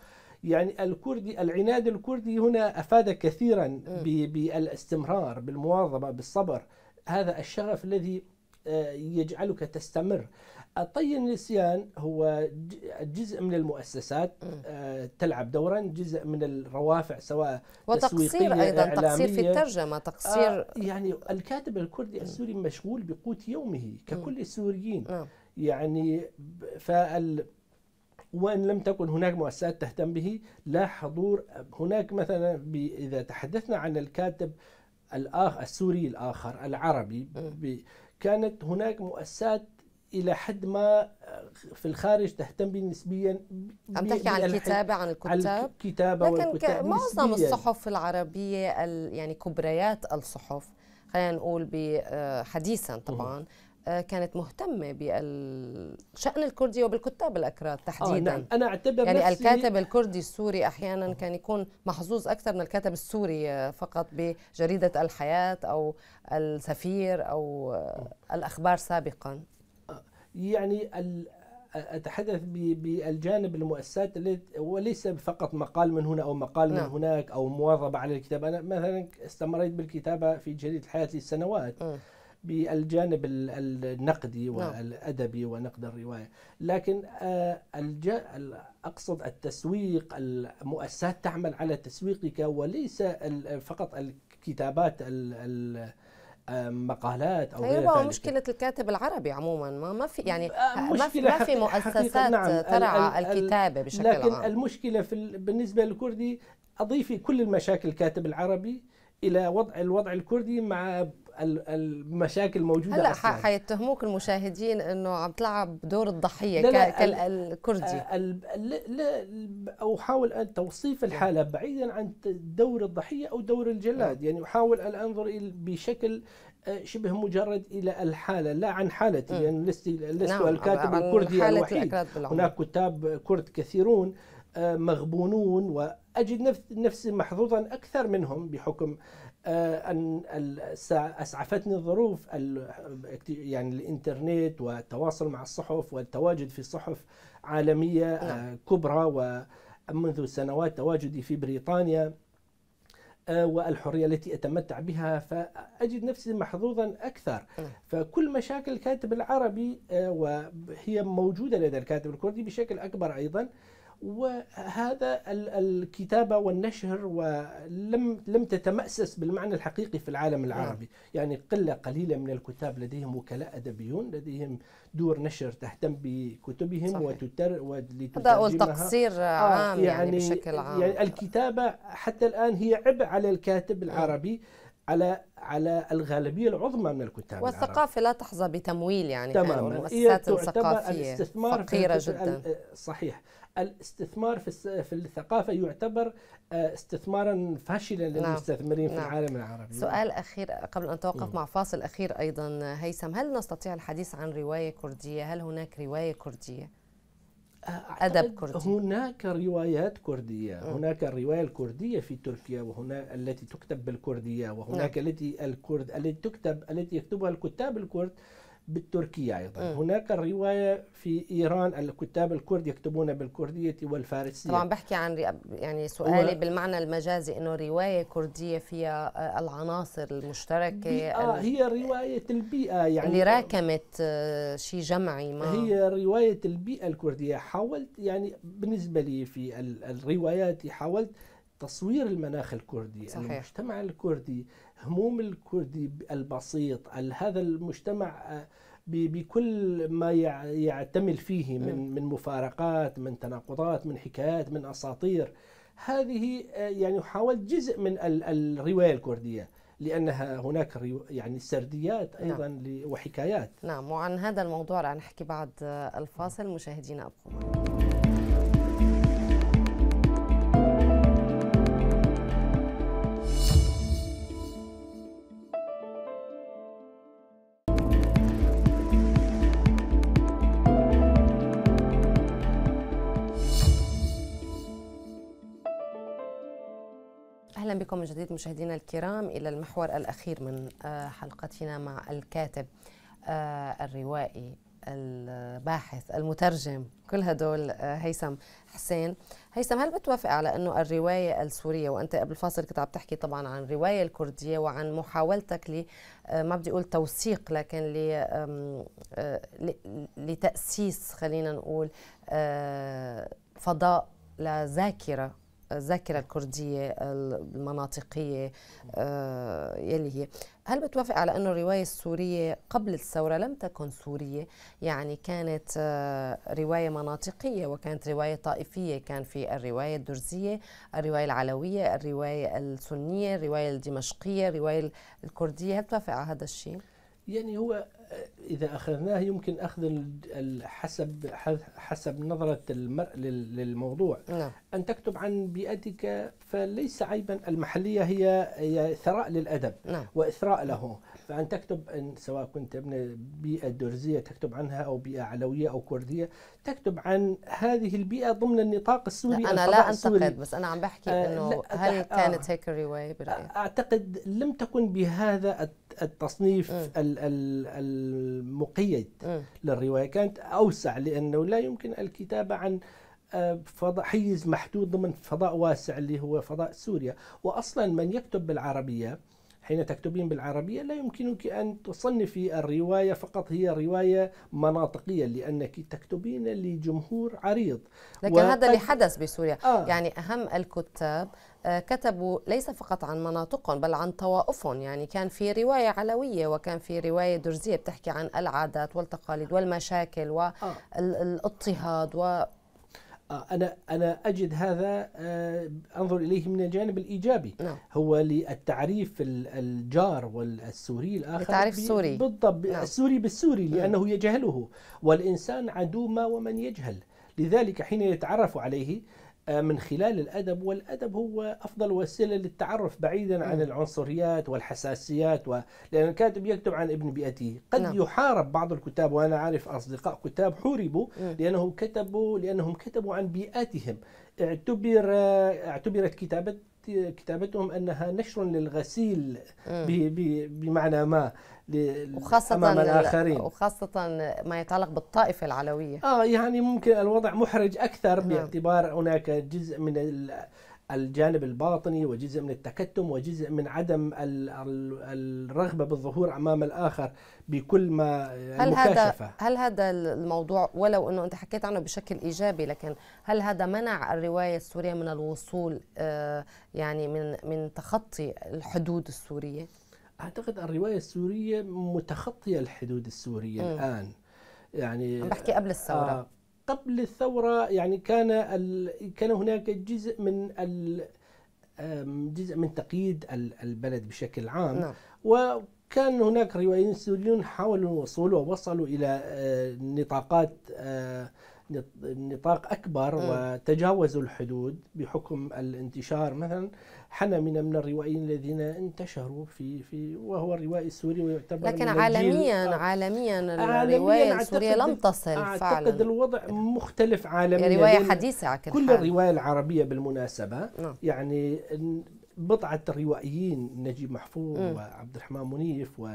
يعني الكردي العناد الكردي هنا افاد كثيرا بالاستمرار بالمواظبه بالصبر هذا الشغف الذي آه، يجعلك تستمر طي النسيان هو جزء من المؤسسات آه، تلعب دورا جزء من الروافع سواء وتقصير ايضا تقصير في الترجمه تقصير آه، يعني الكاتب الكردي السوري مشغول بقوت يومه ككل السوريين نعم. يعني فال وإن لم تكن هناك مؤسسات تهتم به لا حضور هناك مثلا إذا تحدثنا عن الكاتب الآخ السوري الآخر العربي كانت هناك مؤسسات الى حد ما آه، في الخارج تهتم به نسبيا عم تحكي عن الكتابه عن الكتاب الكتابه لكن معظم الصحف العربيه يعني كبريات الصحف خلينا نقول آه، حديثا طبعا آه، كانت مهتمة بالشأن الكردي وبالكتاب الأكراد تحديدا آه نعم. أنا أعتبر يعني نفسي الكاتب الكردي السوري أحيانا كان يكون محظوظ أكثر من الكاتب السوري آه، فقط بجريدة الحياة أو السفير أو آه، الأخبار سابقا يعني أتحدث بالجانب المؤسسات وليس فقط مقال من هنا أو مقال نعم. من هناك أو مواظبة على الكتاب أنا مثلا استمريت بالكتابة في جريدة الحياة لسنوات بالجانب النقدي نعم. والادبي ونقد الروايه لكن آه، اقصد التسويق المؤسسات تعمل على تسويقك وليس فقط الكتابات مقالات او أيوة، غير ذلك مشكله الكاتب العربي عموما ما ما في يعني آه، ما في, ما في مؤسسات نعم ترعى الكتابه بشكل لكن عام لكن المشكله في بالنسبه للكردي اضيفي كل المشاكل الكاتب العربي الى وضع الوضع الكردي مع المشاكل الموجوده هلا أصلاً. حيتهموك المشاهدين انه عم تلعب دور الضحيه كالكردي آه، او احاول ان توصيف الحاله بعيدا عن دور الضحيه او دور الجلاد يعني احاول ان انظر بشكل آه، شبه مجرد الى الحاله لا عن حالتي لان يعني لست لست نعم الكاتب الكردي الوحيد هناك كتاب كرد كثيرون آه، مغبونون واجد نفسي محظوظا اكثر منهم بحكم آه، ان اسعفتني الظروف يعني الانترنت والتواصل مع الصحف والتواجد في صحف عالميه آه، نعم. كبرى ومنذ سنوات تواجدي في بريطانيا آه، والحرية التي أتمتع بها فأجد نفسي محظوظا أكثر نعم. فكل مشاكل الكاتب العربي وهي موجودة لدى الكاتب الكردي بشكل أكبر أيضا وهذا الكتابة والنشر ولم لم تتمأسس بالمعنى الحقيقي في العالم نعم. العربي يعني قلة قليلة من الكتاب لديهم وكلاء أدبيون لديهم دور نشر تهتم بكتبهم وتتر هذا تقصير آه، عام يعني, يعني بشكل عام يعني الكتابة حتى الآن هي عبء على الكاتب نعم. العربي على على الغالبيه العظمى من الكتاب والثقافه لا تحظى بتمويل يعني تماما يعني تعتبر الاستثمار فقيره جدا صحيح الاستثمار في في الثقافه يعتبر آه، استثمارا فاشلا نعم. للمستثمرين نعم. في العالم العربي سؤال اخير قبل ان نتوقف مع فاصل اخير ايضا هيثم هل نستطيع الحديث عن روايه كرديه هل هناك روايه كرديه أدب كردي هناك روايات كردية م. هناك الرواية الكردية في تركيا وهنا التي تكتب بالكردية وهناك نعم. التي الكرد التي تكتب التي يكتبها الكتاب الكرد بالتركية أيضا م. هناك الرواية في إيران الكتاب الكرد يكتبون بالكردية والفارسية طبعا بحكي عن يعني سؤالي و... بالمعنى المجازي أنه رواية كردية فيها آه، العناصر المشتركة بيئة. ال... هي رواية البيئة يعني اللي راكمت آه، شيء جمعي ما هي رواية البيئة الكردية حاولت يعني بالنسبة لي في الروايات حاولت تصوير المناخ الكردي صحيح. المجتمع الكردي هموم الكردي البسيط هذا المجتمع آه، بكل ما يعتمل فيه من من مفارقات من تناقضات من حكايات من اساطير هذه آه، يعني حاولت جزء من الروايه الكرديه لانها هناك يعني سرديات نعم. ايضا نعم. وحكايات نعم وعن هذا الموضوع رح نحكي بعد آه، الفاصل مشاهدينا ابقوا معنا بكم من جديد مشاهدينا الكرام إلى المحور الأخير من آه، حلقتنا مع الكاتب آه، الروائي الباحث المترجم كل هدول آه، هيثم حسين هيثم هل بتوافق على انه الروايه السوريه وانت قبل الفاصل كنت عم تحكي طبعا عن الروايه الكرديه وعن محاولتك ل ما بدي اقول توثيق لكن ل لتاسيس خلينا نقول فضاء لذاكره الذاكره الكرديه المناطقيه آه، يلي هي هل بتوافق على انه الروايه السوريه قبل الثوره لم تكن سوريه يعني كانت آه، روايه مناطقيه وكانت روايه طائفيه كان في الروايه الدرزيه الروايه العلويه الروايه السنيه الروايه الدمشقيه الروايه الكرديه هل بتوافق على هذا الشيء يعني هو اذا اخذناه يمكن اخذ حسب حسب نظره المرء للموضوع نعم. ان تكتب عن بيئتك فليس عيبا المحليه هي ثراء للادب نعم. واثراء له فأن تكتب أن سواء كنت ابن بيئة درزية تكتب عنها أو بيئة علوية أو كردية تكتب عن هذه البيئة ضمن النطاق السوري لا أنا لا أنتقد السوري. بس أنا عم بحكي آه أنه هل آه، كانت آه هيك الرواية برأيك؟ أعتقد لم تكن بهذا التصنيف م. المقيد م. للرواية كانت أوسع لأنه لا يمكن الكتابة عن آه، فضاء حيز محدود ضمن فضاء واسع اللي هو فضاء سوريا واصلا من يكتب بالعربيه حين تكتبين بالعربية لا يمكنك أن تصنفي الرواية فقط هي رواية مناطقية لأنك تكتبين لجمهور عريض لكن وقد... هذا اللي حدث بسوريا آه. يعني أهم الكتاب آه، كتبوا ليس فقط عن مناطقهم بل عن طوائفهم يعني كان في رواية علوية وكان في رواية درزية بتحكي عن العادات والتقاليد والمشاكل آه. والاضطهاد و آه، انا انا اجد هذا آه، انظر اليه من الجانب الايجابي نعم. هو للتعريف الجار والسوري الاخر التعريف السوري بالضبط نعم. السوري بالسوري لانه نعم. يجهله والانسان عدو ما ومن يجهل لذلك حين يتعرف عليه آه، من خلال الادب والادب هو افضل وسيله للتعرف بعيدا عن العنصريات والحساسيات و... لان الكاتب يكتب عن ابن بيئته قد نعم. يحارب بعض الكتاب وانا عارف اصدقاء كتاب حوربوا لانهم كتبوا لانهم كتبوا عن بيئاتهم اعتبر اعتبرت كتابه كتابتهم انها نشر للغسيل ب... ب... بمعنى ما وخاصة أمام الآخرين وخاصة ما يتعلق بالطائفة العلوية آه يعني ممكن الوضع محرج أكثر نعم. باعتبار هناك جزء من الجانب الباطني وجزء من التكتم وجزء من عدم الرغبة بالظهور أمام الآخر بكل ما هل هذا هل هذا الموضوع ولو أنه أنت حكيت عنه بشكل إيجابي لكن هل هذا منع الرواية السورية من الوصول آه، يعني من من تخطي الحدود السورية؟ اعتقد الروايه السوريه متخطيه الحدود السوريه م. الان يعني عم بحكي قبل الثوره آه قبل الثوره يعني كان كان هناك جزء من جزء من تقييد البلد بشكل عام نعم. وكان هناك روايين سوريون حاولوا الوصول ووصلوا الى آه، نطاقات آه، نطاق اكبر م. وتجاوزوا الحدود بحكم الانتشار مثلا حنمنة من الروائيين الذين انتشروا في في وهو الروائي السوري ويعتبر لكن عالميا آه. عالميا الروايه السوريه لم تصل أعتقد فعلا اعتقد الوضع مختلف عالميا يعني روايه حديثه كل حال. الروايه العربيه بالمناسبه نعم. يعني بضعه الروائيين نجيب محفوظ م. وعبد الرحمن منيف و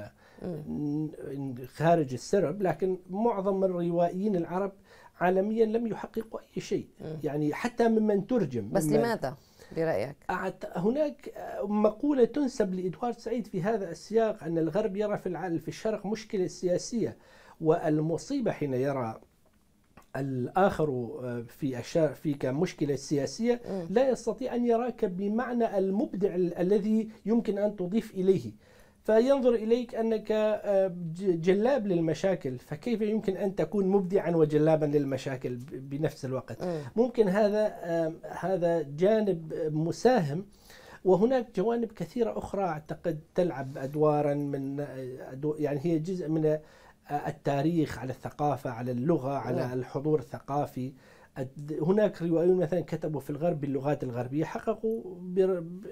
خارج السرب لكن معظم الروائيين العرب عالميا لم يحققوا اي شيء م. يعني حتى ممن ترجم بس ممن لماذا برأيك هناك مقولة تنسب لإدوارد سعيد في هذا السياق أن الغرب يرى في, العالم في الشرق مشكلة سياسية والمصيبة حين يرى الآخر آه، في الشرق في كمشكلة سياسية لا يستطيع أن يراك بمعنى المبدع الذي يمكن أن تضيف إليه فينظر إليك أنك آه، جلاب للمشاكل فكيف يمكن أن تكون مبدعا وجلابا للمشاكل بنفس الوقت ممكن هذا هذا جانب مساهم وهناك جوانب كثيرة أخرى أعتقد تلعب أدوارا من آه، يعني هي جزء من آه، التاريخ على الثقافة على اللغة على نعم. الحضور الثقافي هناك روائيون مثلا كتبوا في الغرب باللغات الغربية حققوا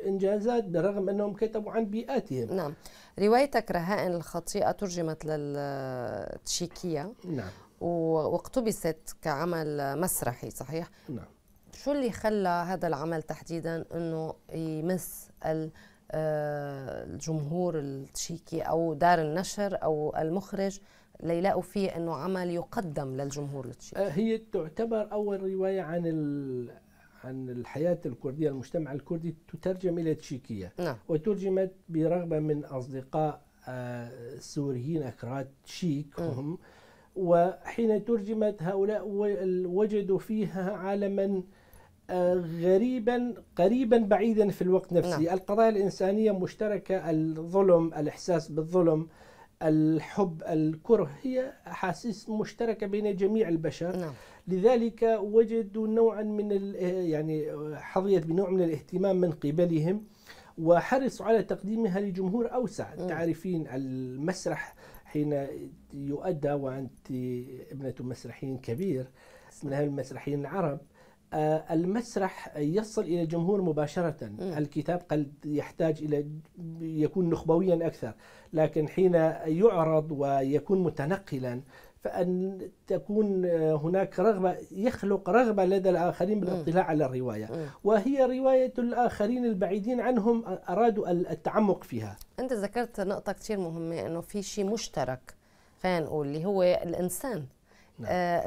إنجازات برغم أنهم كتبوا عن بيئاتهم نعم روايتك رهائن الخطيئة ترجمت للتشيكية نعم واقتبست كعمل مسرحي صحيح؟ نعم شو اللي خلى هذا العمل تحديدا أنه يمس آه، الجمهور التشيكي أو دار النشر أو المخرج ليلاقوا فيه انه عمل يقدم للجمهور التشيكي آه، هي تعتبر اول روايه عن ال... عن الحياه الكرديه المجتمع الكردي تترجم الى التشيكيه نعم. وترجمت برغبه من اصدقاء آه، سوريين اكراد تشيك هم وحين ترجمت هؤلاء وجدوا فيها عالما آه، غريبا قريبا بعيدا في الوقت نفسه نعم. القضايا الإنسانية مشتركة الظلم الإحساس بالظلم الحب الكره هي أحاسيس مشتركة بين جميع البشر نعم. لذلك وجدوا نوعا من يعني حظيت بنوع من الاهتمام من قبلهم وحرصوا على تقديمها لجمهور أوسع نعم. تعرفين المسرح حين يؤدى وأنت ابنة مسرحيين كبير من المسرحيين العرب آه، المسرح يصل الى الجمهور مباشره م. الكتاب قد يحتاج الى يكون نخبويا اكثر لكن حين يعرض ويكون متنقلا فان تكون آه، هناك رغبه يخلق رغبه لدى الاخرين بالاطلاع على الروايه وهي روايه الاخرين البعيدين عنهم ارادوا التعمق فيها انت ذكرت نقطه كثير مهمه انه في شيء مشترك خلينا نقول اللي هو الانسان نعم. آه،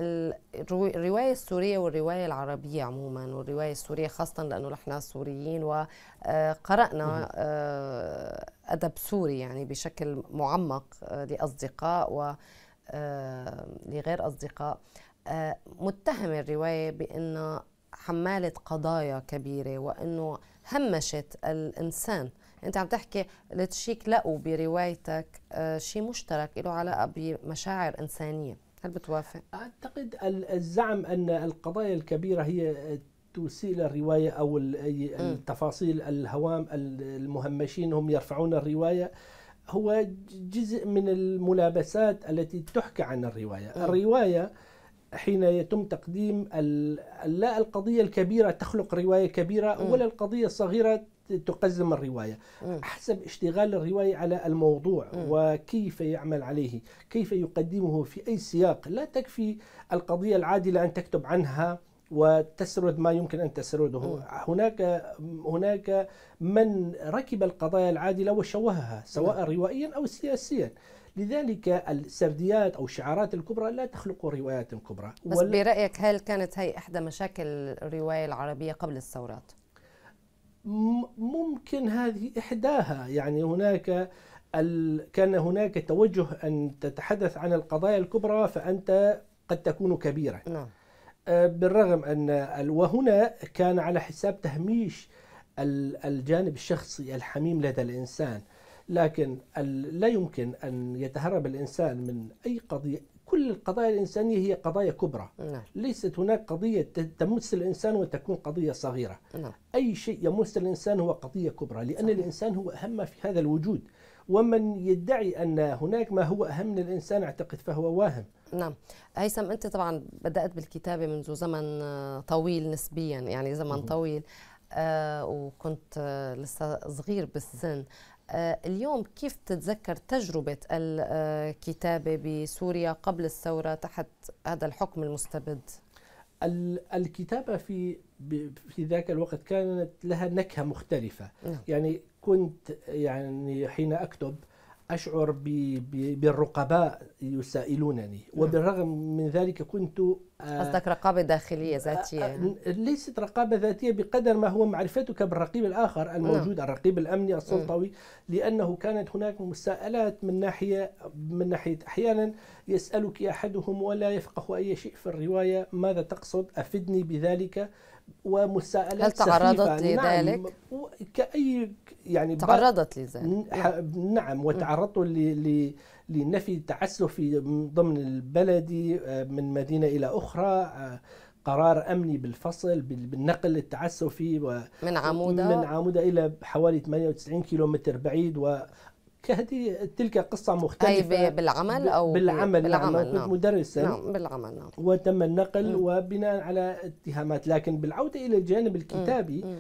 الروايه السوريه والروايه العربيه عموما والروايه السوريه خاصه لانه نحن سوريين وقرانا آه، ادب سوري يعني بشكل معمق آه، لاصدقاء و لغير اصدقاء متهمه الروايه بان حماله قضايا كبيره وانه همشت الانسان انت عم تحكي لتشيك لقوا بروايتك شيء مشترك له علاقه بمشاعر انسانيه هل بتوافق؟ أعتقد الزعم أن القضايا الكبيرة هي تسيء الرواية أو التفاصيل الهوام المهمشين هم يرفعون الرواية هو جزء من الملابسات التي تحكى عن الرواية الرواية حين يتم تقديم لا القضية الكبيرة تخلق رواية كبيرة ولا القضية الصغيرة تقزم الرواية حسب اشتغال الرواية على الموضوع وكيف يعمل عليه كيف يقدمه في أي سياق لا تكفي القضية العادلة أن تكتب عنها وتسرد ما يمكن ان تسرده هناك هناك من ركب القضايا العادله وشوهها سواء نعم. روائيا او سياسيا لذلك السرديات او الشعارات الكبرى لا تخلق روايات كبرى بس برايك هل كانت هي احدى مشاكل الروايه العربيه قبل الثورات ممكن هذه إحداها يعني هناك ال... كان هناك توجه أن تتحدث عن القضايا الكبرى فأنت قد تكون كبيرا نعم. آه، بالرغم أن وهنا كان على حساب تهميش الجانب الشخصي الحميم لدى الإنسان لكن لا يمكن أن يتهرب الإنسان من أي قضية كل القضايا الإنسانية هي قضايا كبرى نعم. ليست هناك قضية تمس الإنسان وتكون قضية صغيرة نعم. أي شيء يمس الإنسان هو قضية كبرى لأن صحيح. الإنسان هو أهم ما في هذا الوجود ومن يدعي أن هناك ما هو أهم من الإنسان أعتقد فهو واهم نعم هيثم أنت طبعا بدأت بالكتابة منذ زمن طويل نسبيا يعني زمن طويل آه وكنت آه، لسه صغير بالسن آه، اليوم كيف تتذكر تجربة الكتابة بسوريا قبل الثورة تحت هذا الحكم المستبد؟ الكتابة في في ذاك الوقت كانت لها نكهة مختلفة نعم. يعني كنت يعني حين أكتب أشعر بالرقباء يسائلونني نعم. وبالرغم من ذلك كنت قصدك رقابة داخلية ذاتية يعني. أه، أه، ليست رقابة ذاتية بقدر ما هو معرفتك بالرقيب الآخر الموجود م. نعم. الرقيب الأمني السلطوي م. لأنه كانت هناك مساءلات من ناحية من ناحية أحيانا يسألك أحدهم ولا يفقه أي شيء في الرواية ماذا تقصد أفدني بذلك ومساءلات هل نعم. يعني تعرضت لذلك؟ نعم كأي يعني تعرضت لذلك نعم وتعرضت ل لنفي التعسف ضمن البلد آه، من مدينة إلى أخرى آه، قرار امني بالفصل بالنقل التعسفي و من عموده من عموده الى حوالي 98 كيلومتر بعيد و كهدي تلك قصة مختلفة أي بالعمل أو بالعمل, بالعمل نعم كنت نعم. مدرسا نعم بالعمل نعم وتم النقل م. وبناء على اتهامات لكن بالعودة إلى الجانب الكتابي م. م.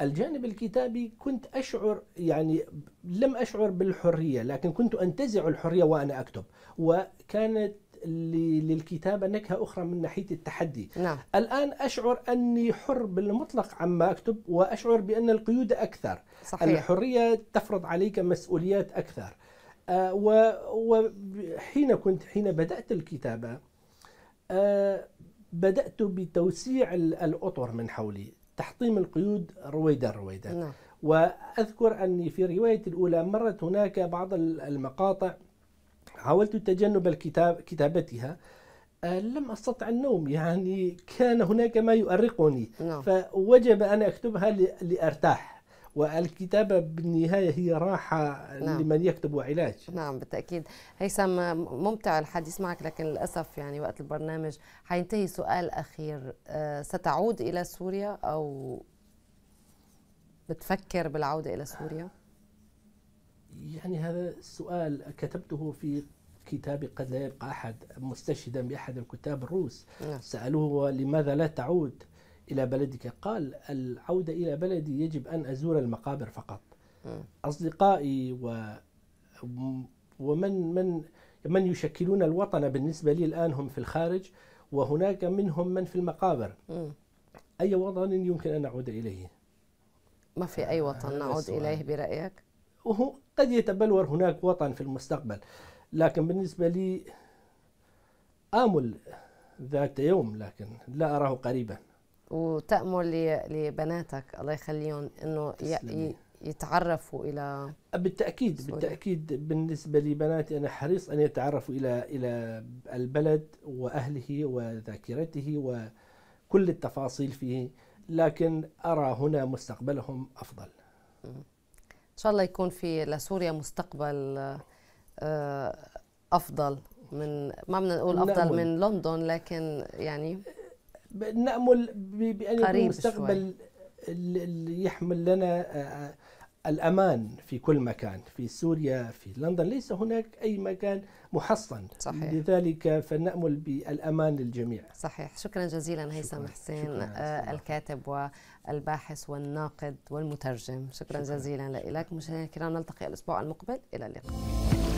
الجانب الكتابي كنت أشعر يعني لم أشعر بالحرية لكن كنت أنتزع الحرية وأنا أكتب وكانت للكتابة نكهة أخرى من ناحية التحدي نعم. الآن أشعر أني حر بالمطلق عما أكتب وأشعر بأن القيود أكثر صحيح. الحرية تفرض عليك مسؤوليات أكثر آه وحين كنت حين بدأت الكتابة آه بدأت بتوسيع الأطر من حولي تحطيم القيود رويدا رويدا نعم. وأذكر أني في رواية الأولى مرت هناك بعض المقاطع حاولت تجنب الكتاب كتابتها آه، لم استطع النوم يعني كان هناك ما يؤرقني نعم. فوجب ان اكتبها لارتاح والكتابة بالنهاية هي راحة نعم. لمن يكتب وعلاج نعم بالتأكيد هيثم ممتع الحديث معك لكن للأسف يعني وقت البرنامج حينتهي سؤال أخير آه، ستعود إلى سوريا أو بتفكر بالعودة إلى سوريا؟ يعني هذا السؤال كتبته في كتاب قد لا يبقى أحد مستشهدا بأحد الكتاب الروس نعم. سألوه لماذا لا تعود إلى بلدك قال العودة إلى بلدي يجب أن أزور المقابر فقط أصدقائي و ومن من من يشكلون الوطن بالنسبة لي الآن هم في الخارج وهناك منهم من في المقابر أي وطن يمكن أن أعود إليه؟ ما في أي وطن نعود إليه برأيك؟ وهو قد يتبلور هناك وطن في المستقبل لكن بالنسبة لي آمل ذات يوم لكن لا أراه قريبا وتأمر لبناتك الله يخليهم انه يتعرفوا الى بالتاكيد سوريا. بالتاكيد بالنسبه لبناتي انا حريص ان يتعرفوا الى الى البلد واهله وذاكرته وكل التفاصيل فيه لكن ارى هنا مستقبلهم افضل ان شاء الله يكون في لسوريا مستقبل آه، افضل من ما بدنا نقول افضل من لندن لكن يعني نامل بان يكون مستقبل اللي يحمل لنا آه، آه، الامان في كل مكان في سوريا في لندن ليس هناك اي مكان محصن صحيح. لذلك فنامل بالامان للجميع صحيح شكرا جزيلا هيثم حسين شكرا. آه، الكاتب والباحث والناقد والمترجم شكرا, شكرا. جزيلا لك مشاهدينا الكرام نلتقي الاسبوع المقبل الى اللقاء